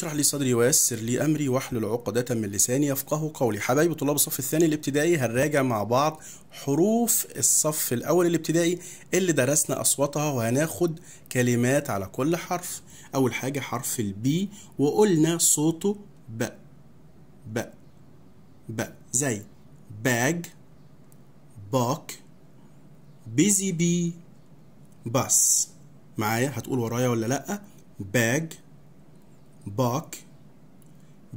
اشرح لي صدري ويسر لي امري واحلل عقدة من لساني يفقه قولي حبايبي طلاب الصف الثاني الابتدائي هنراجع مع بعض حروف الصف الاول الابتدائي اللي درسنا اصواتها وهناخد كلمات على كل حرف اول حاجة حرف البي وقلنا صوته ب ب ب زي باج باك بيزي بي بس معايا هتقول ورايا ولا لا باج باك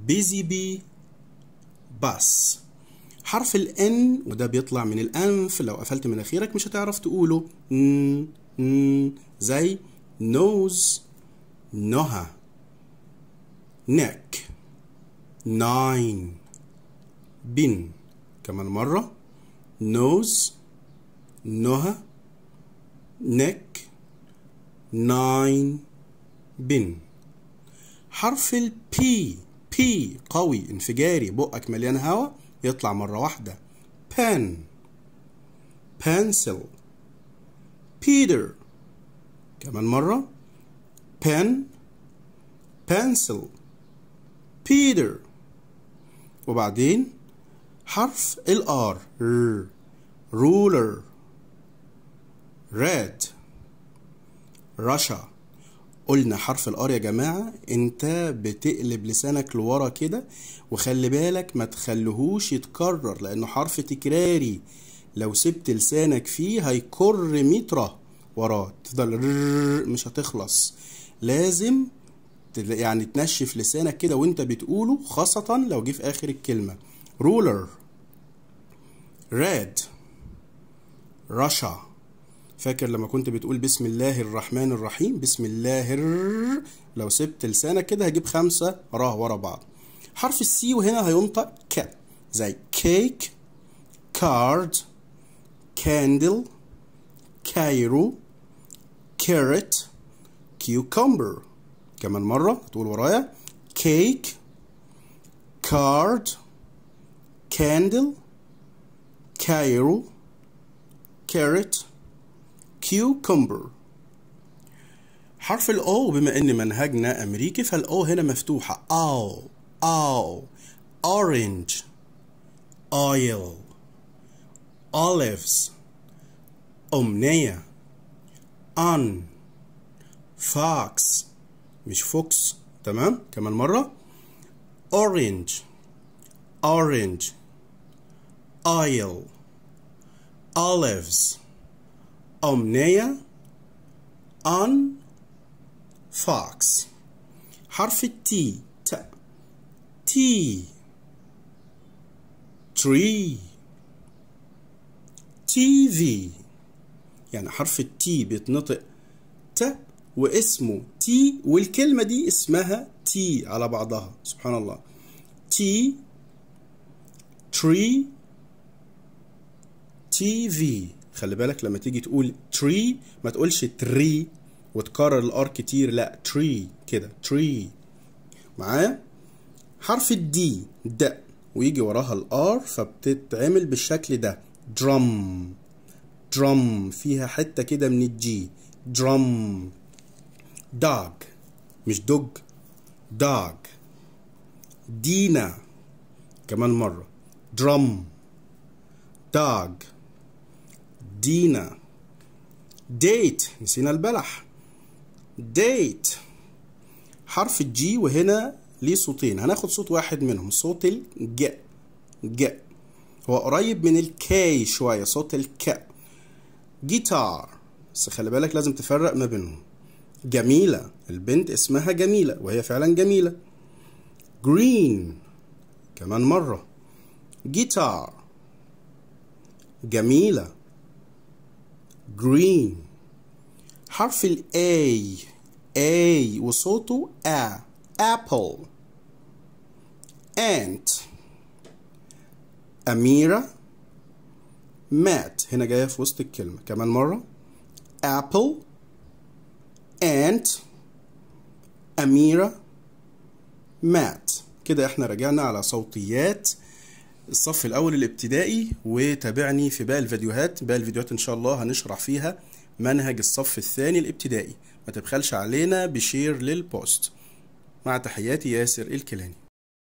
بيزي بي باس حرف الان وده بيطلع من الانف لو قفلت مناخيرك مش هتعرف تقوله ن ن زي نوز نها نك ناين بن كمان مرة نوز نها نك ناين بن حرف البي بي قوي انفجاري بقك مليان هوا يطلع مرة واحدة pen pencil Peter كمان مرة pen pencil Peter وبعدين حرف الار ruler red Russia قلنا حرف الار يا جماعه انت بتقلب لسانك لورا كده وخلي بالك ما تخليهوش يتكرر لانه حرف تكراري لو سبت لسانك فيه هيكر متره وراه تفضل مش هتخلص لازم يعني تنشف لسانك كده وانت بتقوله خاصة لو جه في آخر الكلمة رولر راد رشا فاكر لما كنت بتقول بسم الله الرحمن الرحيم بسم الله الر... لو سبت لسانك كده هجيب خمسة راه ورا بعض حرف السي وهنا هينطق ك زي كيك كارد كاندل كايرو كارت كيوكمبر كمان مرة تقول ورايا كيك كارد كاندل كايرو كارت كيوكمبر حرف الاو بما ان منهجنا امريكي فالاو هنا مفتوحه او او أورنج أويل أوليفز أمنية أن فاكس مش فوكس تمام كمان مرة أورنج أورنج أويل أوليفز أمنية on fox حرف التي ت تي تري تي في يعني حرف التي بيتنطق ت واسمه تي والكلمة دي اسمها تي على بعضها سبحان الله تي تري تي في خلي بالك لما تيجي تقول تري ما تقولش تري وتكرر الار كتير لا تري كده تري معايا حرف الدي د ويجي وراها الار فبتتعمل بالشكل ده درم درم فيها حته كده من الجي درم دوج مش دوج دوج دينا كمان مره درم دوج دينا ديت نسينا البلح ديت حرف الجي وهنا ليه صوتين هناخد صوت واحد منهم صوت الج ج هو قريب من الكاي شوية صوت الك جيتار بس خلي بالك لازم تفرق ما بينهم جميلة البنت اسمها جميلة وهي فعلا جميلة جرين كمان مرة جيتار جميلة green حرف ال A A وصوته A apple ant أميرة mat هنا جاية في وسط الكلمة كمان مرة apple ant أميرة mat كده احنا رجعنا على صوتيات الصف الاول الابتدائي وتابعني في باقي الفيديوهات باقي الفيديوهات ان شاء الله هنشرح فيها منهج الصف الثاني الابتدائي ما تبخلش علينا بشير للبوست مع تحياتي ياسر الكيلاني